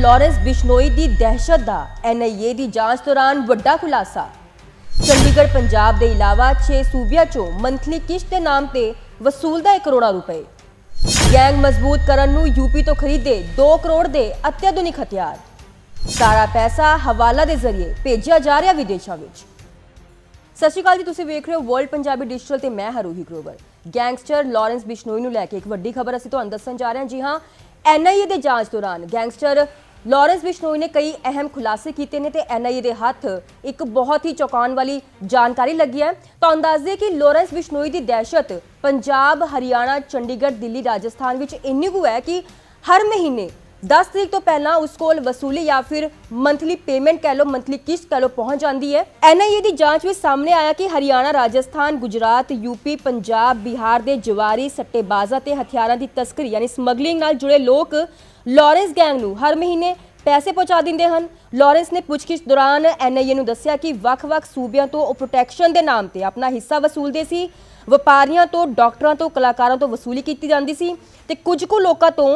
Lawrence Bishnoi ਦੀ ਦਹਿਸ਼ਤ ਦਾ NIA ਦੀ ਜਾਂਚ ਦੌਰਾਨ ਵੱਡਾ ਖੁਲਾਸਾ ਚੰਡੀਗੜ੍ਹ ਪੰਜਾਬ ਦੇ ਇਲਾਵਾ 6 ਸੂਬਿਆਂ 'ਚੋਂ ਮੰਥਲੀ ਕਿਸ਼ਤ ਦੇ ਨਾਮ ਤੇ ਵਸੂਲਦਾ 1 ਕਰੋੜ ਰੁਪਏ ਗੈਂਗ ਮਜ਼ਬੂਤ ਕਰਨ ਨੂੰ ਯੂਪੀ ਤੋਂ ਖਰੀਦੇ 2 ਕਰੋੜ ਦੇ ਅਤਿਆਧੁਨਿਕ ਹਥਿਆਰ ਸਾਰਾ ਪੈਸਾ ਹਵਾਲਾ ਦੇ ਜ਼ਰੀਏ ਭੇਜਿਆ ਜਾ ਰਿਹਾ ਵਿਦੇਸ਼ਾਂ ਵਿੱਚ ਸਤਿ ਸ਼੍ਰੀ ਅਕਾਲ ਜੀ ਤੁਸੀਂ ਵੇਖ ਰਹੇ ਹੋ ਵਰਲਡ ਪੰਜਾਬੀ ਡਿਜੀਟਲ ਤੇ ਮੈਂ ਹਰੂਹੀ ਗਰੋਵਰ ਗੈਂਗਸਟਰ ਲਾਰੈਂਸ ਬਿਸ਼ਨੋਈ ਨੂੰ ਲੈ ਕੇ ਇੱਕ ਵੱਡੀ ਖਬਰ ਅਸੀਂ ਤੁਹਾਨੂੰ ਦੱਸਣ ਜਾ ਰਹੇ ਹਾਂ ਜੀ ਹਾਂ ਐਨਆਈਏ ਦੇ ਜਾਂਚ ਦੌਰਾਨ ਗੈਂਗਸਟਰ ਲਾਰੈਂਸ ਬਿਸ਼ਨੋਈ ਨੇ ਕਈ ਅਹਿਮ ਖੁਲਾਸੇ ਕੀਤੇ ਨੇ ਤੇ ਐਨਆਈਏ ਦੇ ਹੱਥ ਇੱਕ ਬਹੁਤ ਹੀ ਚੌਕਾਨ ਵਾਲੀ ਜਾਣਕਾਰੀ ਲੱਗੀ ਹੈ ਤਾਂ ਅੰਦਾਜ਼ਾ ਦੇ ਕਿ ਲਾਰੈਂਸ ਬਿਸ਼ਨੋਈ ਦੀ ਦਹਿਸ਼ਤ ਪੰਜਾਬ ਹਰਿਆਣਾ ਚੰਡੀਗੜ੍ਹ ਦਿੱਲੀ ਰਾਜਸਥਾਨ ਵਿੱਚ ਇੰਨੀ ਕੁ ਹੈ ਕਿ ਹਰ ਮਹੀਨੇ 10 ਤਰੀਕ ਤੋਂ ਪਹਿਲਾਂ ਉਸ ਕੋਲ ਵਸੂਲੀ ਜਾਂ ਫਿਰ ਮੰਥਲੀ ਪੇਮੈਂਟ ਕਹਿ ਲੋ ਮੰਥਲੀ ਕਿਸ਼ਤ ਕਹਿ ਲੋ ਪਹੁੰਚ ਜਾਂਦੀ ਹੈ ਐਨਆਈਏ ਦੀ ਜਾਂਚ ਵਿੱਚ ਸਾਹਮਣੇ ਆਇਆ ਕਿ ਹਰਿਆਣਾ ਰਾਜਸਥਾਨ ਗੁਜਰਾਤ ਯੂਪੀ ਪੰਜਾਬ ਬਿਹਾਰ ਦੇ ਜਵਾਰੀ ਸੱਟੇਬਾਜ਼ਾਂ ਤੇ ਹਥਿਆਰਾਂ ਦੀ ਤਸਕਰੀ ਯਾਨੀ ਸਮਗਲਿੰਗ ਨਾਲ ਜੁੜੇ ਲੋਕ ਲਾਰੈਂਸ ਗੈਂਗ ਨੂੰ ਹਰ ਮਹੀਨੇ ਪੈਸੇ ਪਹੁੰਚਾ ਦਿੰਦੇ ਹਨ ਲਾਰੈਂਸ ਨੇ ਪੁੱਛਗਿੱਛ ਦੌਰਾਨ ਐਨਆਈਏ ਨੂੰ ਦੱਸਿਆ ਕਿ ਵੱਖ-ਵੱਖ ਸੂਬਿਆਂ ਤੋਂ ਉਹ ਪ੍ਰੋਟੈਕਸ਼ਨ ਦੇ ਨਾਮ ਤੇ ਆਪਣਾ ਹਿੱਸਾ ਵਸੂਲਦੇ ਸੀ ਵਪਾਰੀਆਂ ਤੋਂ ਡਾਕਟਰਾਂ ਤੋਂ ਕਲਾਕਾਰਾਂ ਤੋਂ ਵਸੂਲੀ ਕੀਤੀ ਜਾਂਦੀ ਸੀ ਤੇ ਕੁਝ ਕੁ ਲੋਕਾਂ ਤੋਂ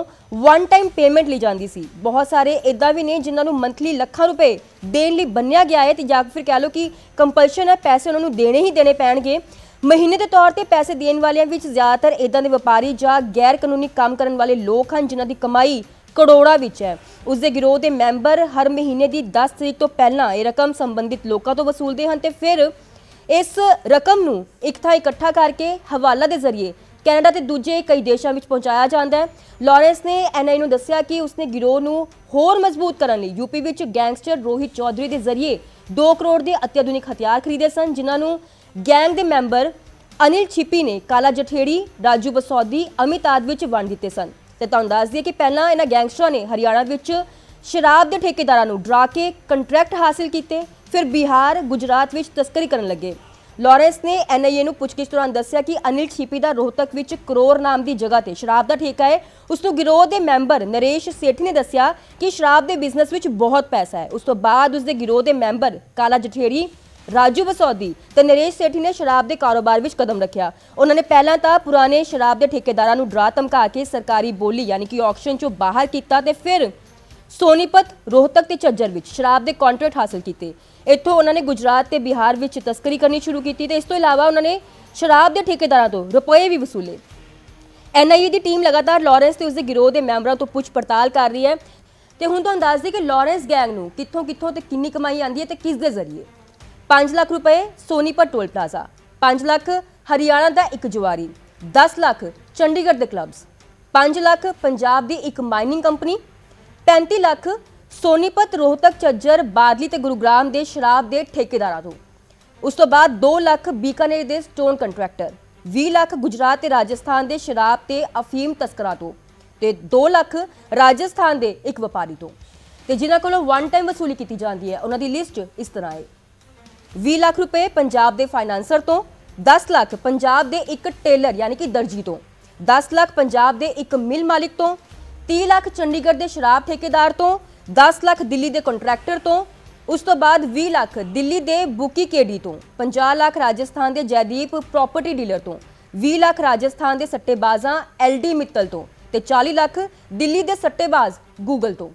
ਵਨ ਟਾਈਮ ਪੇਮੈਂਟ ਲਈ ਜਾਂਦੀ ਸੀ ਬਹੁਤ ਸਾਰੇ ਇਦਾਂ ਵੀ ਨੇ ਜਿਨ੍ਹਾਂ ਨੂੰ ਮੰਥਲੀ ਲੱਖਾਂ ਰੁਪਏ ਦੇਣ ਲਈ ਬੰਨਿਆ ਗਿਆ ਹੈ ਤੇ ਜਾਂ ਫਿਰ ਕਹਿ ਲਓ ਕਿ ਕੰਪਲਸ਼ਨ ਹੈ ਪੈਸੇ ਉਹਨਾਂ ਨੂੰ ਦੇਣੇ ਹੀ ਦੇਣੇ ਪੈਣਗੇ ਮਹੀਨੇ ਦੇ ਤੌਰ ਤੇ ਪੈਸੇ ਦੇਣ ਵਾਲਿਆਂ ਵਿੱਚ ਜ਼ਿਆਦਾਤਰ ਇਦਾਂ ਦੇ ਵਪਾਰੀ ਜਾਂ ਗੈਰ ਕਾਨੂੰਨੀ ਕੰਮ ਕਰਨ ਵਾਲੇ ਲੋਕ ਹਨ ਜਿਨ੍ਹਾਂ ਦੀ ਕਮਾਈ ਕਰੋੜਾਂ ਵਿੱਚ ਹੈ ਉਸ ਦੇ ਗਿਰੋਹ ਦੇ ਮੈਂਬਰ ਹਰ ਮਹੀਨੇ ਦੀ 10 ਤਰੀਕ ਤੋਂ ਪਹਿਲਾਂ ਇਹ ਰਕਮ ਸੰਬੰਧਿਤ ਲੋਕਾਂ ਤੋਂ ਵਸੂਲਦੇ ਹਨ ਤੇ ਫਿਰ ਇਸ ਰਕਮ ਨੂੰ ਇੱਕ ਥਾਂ ਇਕੱਠਾ ਕਰਕੇ ਹਵਾਲਾ ਦੇ ਜ਼ਰੀਏ ਕੈਨੇਡਾ ਤੇ ਦੂਜੇ ਕਈ ਦੇਸ਼ਾਂ ਵਿੱਚ ਪਹੁੰਚਾਇਆ ਜਾਂਦਾ ਹੈ ਲਾਰੈਂਸ ਨੇ ਐਨਆਈ ਨੂੰ ਦੱਸਿਆ ਕਿ ਉਸਨੇ ਗਿਰੋਹ ਨੂੰ ਹੋਰ ਮਜ਼ਬੂਤ ਕਰਨ ਲਈ ਯੂਪੀ ਵਿੱਚ ਗੈਂਗਸਟਰ ਰੋਹਿਤ ਚੌਧਰੀ ਦੇ ਜ਼ਰੀਏ 2 ਕਰੋੜ ਦੇ ਅਤਿਆਧੁਨਿਕ ਹਥਿਆਰ ਖਰੀਦੇ ਸਨ ਜਿਨ੍ਹਾਂ ਨੂੰ ਗੈਂਗ ਦੇ ਮੈਂਬਰ ਅਨਿਲ ਛਿਪੀ ਨੇ ਕਾਲਾ ਜਠੇੜੀ ਰਾਜੂ ਬਸੌਦੀ ਅਮਿਤ ਆਦ ਵਿੱਚ ਵੰਡ ਦਿੱਤੇ ਸਨ ਤੇ ਤੁਹਾਨੂੰ ਦੱਸ ਦਈਏ ਕਿ ਪਹਿਲਾਂ ਇਹਨਾਂ ਗੈਂਗਸਟਰਾਂ ਨੇ ਹਰਿਆਣਾ ਵਿੱਚ ਸ਼ਰਾਬ ਦੇ ਠੇਕੇਦਾਰਾਂ ਨੂੰ ਡਰਾ ਕੇ ਕੰਟਰੈਕਟ ਹਾਸਲ ਕੀਤੇ ਫਿਰ ਬਿਹਾਰ ਗੁਜਰਾਤ ਵਿੱਚ ਤਸਕਰੀ ਕਰਨ ਲੱਗੇ ਲਾਰੈਂਸ ਨੇ ਐਨਆਈਏ ਨੂੰ ਪੁੱਛਗਿੱਛ ਦੌਰਾਨ ਦੱਸਿਆ ਕਿ ਅਨਿਲ ਛੀਪੀ ਦਾ ਰੋਹਤਕ ਵਿੱਚ ਕਰੋੜ ਨਾਮ ਦੀ ਜਗ੍ਹਾ ਤੇ ਸ਼ਰਾਬ ਦਾ ਠੇਕਾ ਹੈ ਉਸ ਤੋਂ ਗਿਰੋਹ ਦੇ ਮੈਂਬਰ ਨਰੇਸ਼ ਸੇਠੀ ਨੇ ਦੱਸਿਆ ਕਿ ਸ਼ਰਾਬ ਦੇ ਬਿਜ਼ਨਸ ਵਿੱਚ ਬਹੁਤ ਪੈਸਾ ਹੈ ਉਸ ਤੋਂ ਬਾਅਦ ਉਸ ਦੇ ਗਿਰੋਹ ਦੇ ਮੈਂਬਰ ਕਾਲਾ ਜਠੇੜੀ ਰਾਜੂ ਬਸੌਦੀ ਤੇ ਨਰੇਸ਼ ਸੇਠੀ ਨੇ ਸ਼ਰਾਬ ਦੇ ਕਾਰੋਬਾਰ ਵਿੱਚ ਕਦਮ ਰੱਖਿਆ ਉਹਨਾਂ ਨੇ ਪਹਿਲਾਂ ਤਾਂ ਪੁਰਾਣੇ ਸ਼ਰਾਬ ਦੇ ਠੇਕੇਦਾਰਾਂ ਨੂੰ ਡਰਾ ਧਮਕਾ ਕੇ ਸਰਕਾਰੀ ਬੋਲੀ ਯਾਨੀ ਕਿ ਆਕਸ਼ਨ ਚੋਂ ਬਾਹਰ ਕੀਤਾ ਤੇ ਫਿਰ ਸੋਨੀਪਤ ਰੋਹਤਕ ਤੇ ਚੱਜਰ ਵਿੱਚ ਸ਼ਰਾਬ ਦੇ ਕੰਟਰੈਕਟ ਹਾਸਲ ਕੀਤੇ ਇੱਥੋਂ ਉਹਨਾਂ ਨੇ ਗੁਜਰਾਤ ਤੇ ਬਿਹਾਰ ਵਿੱਚ ਤਸਕਰੀ ਕਰਨੀ ਸ਼ੁਰੂ ਕੀਤੀ ਤੇ ਇਸ ਤੋਂ ਇਲਾਵਾ ਉਹਨਾਂ ਨੇ ਸ਼ਰਾਬ ਦੇ ਠੇਕੇਦਾਰਾਂ ਤੋਂ ਰੁਪਏ ਵੀ ਵਸੂਲੇ ਐਨਆਈਏ ਦੀ ਟੀਮ ਲਗਾਤਾਰ ਲਾਰੈਂਸ ਤੇ ਉਸਦੇ ਗਿਰੋਹ ਦੇ ਮੈਂਬਰਾਂ ਤੋਂ ਪੁੱਛ ਪੜਤਾਲ ਕਰ ਰਹੀ ਹੈ ਤੇ ਹੁਣ ਤੁਹਾਨੂੰ ਦੱਸ ਦਈਏ ਕਿ ਲਾਰੈਂਸ ਗੈਂਗ ਨੂੰ ਕਿੱਥੋਂ ਕਿੱਥੋਂ ਤੇ ਕਿੰਨੀ ਕਮਾਈ ਆਂਦੀ ਹੈ ਤੇ ਕਿਸ ਦੇ ਜ਼ਰੀਏ 5 ਲੱਖ ਰੁਪਏ ਸੋਨੀਪਤ ਟੋਲ ਪਲਾਜ਼ਾ 5 ਲੱਖ ਹਰਿਆਣਾ ਦਾ ਇੱਕ ਜਵਾਰੀ 10 ਲੱਖ ਚੰਡੀਗੜ੍ਹ ਦੇ ਕਲੱਬਸ 5 ਲੱਖ ਪੰਜਾਬ ਦੀ ਇੱਕ ਮਾਈਨਿੰਗ ਕੰਪਨੀ 35 ਲੱਖ ਸੋਨੀਪਤ ਰੋਹਤਕ ਚੱਜਰ ਬਾਦਲੀ ਤੇ ਗੁਰੂਗ੍ਰਾਮ ਦੇ ਸ਼ਰਾਬ ਦੇ ਠੇਕੇਦਾਰਾਂ ਤੋਂ ਉਸ ਤੋਂ ਬਾਅਦ 2 ਲੱਖ ਬੀਕਾਨੇਰ ਦੇ ਸਟੋਨ ਕੰਟਰੈਕਟਰ 20 ਲੱਖ ਗੁਜਰਾਤ ਤੇ ਰਾਜਸਥਾਨ ਦੇ ਸ਼ਰਾਬ ਤੇ ਅਫੀਮ ਤਸਕਰਾਂ ਤੋਂ ਤੇ 2 ਲੱਖ ਰਾਜਸਥਾਨ ਦੇ ਇੱਕ ਵਪਾਰੀ ਤੋਂ ਤੇ ਜਿਨ੍ਹਾਂ ਕੋਲੋਂ ਵਨ ਟਾਈਮ ਵਸੂਲੀ ਕੀਤੀ ਜਾਂਦੀ ਹੈ ਉਹਨਾਂ ਦੀ ਲਿਸਟ ਇਸ ਤਰ੍ਹਾਂ ਹੈ 20 ਲੱਖ ਰੁਪਏ ਪੰਜਾਬ ਦੇ ਫਾਈਨਾਂਸਰ ਤੋਂ 10 ਲੱਖ ਪੰਜਾਬ ਦੇ ਇੱਕ ਟੇਲਰ ਯਾਨੀ ਕਿ ਦਰਜੀ ਤੋਂ 10 ਲੱਖ ਪੰਜਾਬ ਦੇ ਇੱਕ ਮਿਲ ਮਾਲਿਕ ਤੋਂ 30 ਲੱਖ ਚੰਡੀਗੜ੍ਹ ਦੇ ਸ਼ਰਾਬ ਠੇਕੇਦਾਰ ਤੋਂ 10 ਲੱਖ ਦਿੱਲੀ ਦੇ ਕੰਟਰੈਕਟਰ ਤੋਂ ਉਸ ਤੋਂ ਬਾਅਦ 20 ਲੱਖ ਦਿੱਲੀ ਦੇ ਬੁਕੀ ਕੇਡੀ ਤੋਂ 50 ਲੱਖ ਰਾਜਸਥਾਨ ਦੇ ਜੈਦੀਪ ਪ੍ਰਾਪਰਟੀ ਡੀਲਰ ਤੋਂ 20 ਲੱਖ ਰਾਜਸਥਾਨ ਦੇ ਸੱਟੇਬਾਜ਼ਾਂ ਐਲਡੀ ਮਿੱਤਲ ਤੋਂ ਤੇ 40 ਲੱਖ ਦਿੱਲੀ ਦੇ ਸੱਟੇਬਾਜ਼ ਗੂਗਲ ਤੋਂ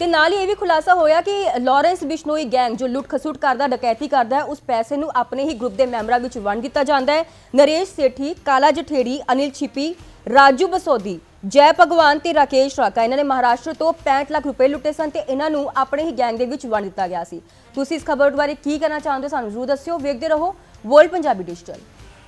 ਤੇ ਨਾਲ ਹੀ ਇਹ ਵੀ ਖੁਲਾਸਾ ਹੋਇਆ ਕਿ ਲਾਰੈਂਸ ਬਿਸ਼ਨੋਈ ਗੈਂਗ ਜੋ ਲੁੱਟ ਖਸੁੱਟ ਕਰਦਾ ਡਕੈਤੀ ਕਰਦਾ ਉਸ ਪੈਸੇ ਨੂੰ ਆਪਣੇ ਹੀ ਗਰੁੱਪ ਦੇ ਮੈਂਬਰਾਂ ਵਿੱਚ ਵੰਡ ਦਿੱਤਾ ਜਾਂਦਾ ਹੈ ਨਰੇਸ਼ ਸੇਠੀ ਕਾਲਾ ਜਠੇੜੀ ਅਨਿਲ ਛਿਪੀ ਰਾਜੂ ਬਸੋਦੀ ਜੈ ਭਗਵਾਨ ਤੇ ਰਾਕੇਸ਼ ਰਾਕਾ ਇਹਨਾਂ ਨੇ ਮਹਾਰਾਸ਼ਟਰ ਤੋਂ 65 ਲੱਖ ਰੁਪਏ ਲੁੱਟੇ ਸਨ ਤੇ ਇਹਨਾਂ ਨੂੰ ਆਪਣੇ ਹੀ ਗੈਂਗ ਦੇ ਵਿੱਚ ਵੰਡ ਦਿੱਤਾ ਗਿਆ ਸੀ ਤੁਸੀਂ ਇਸ ਖਬਰ ਬਾਰੇ ਕੀ ਕਹਿਣਾ ਚਾਹੁੰਦੇ ਸਾਨੂੰ ਜ਼ਰੂਰ ਦੱਸਿਓ ਵੇਖਦੇ ਰਹੋ ਵਰਲਡ ਪੰਜਾਬੀ ਡਿਜੀਟਲ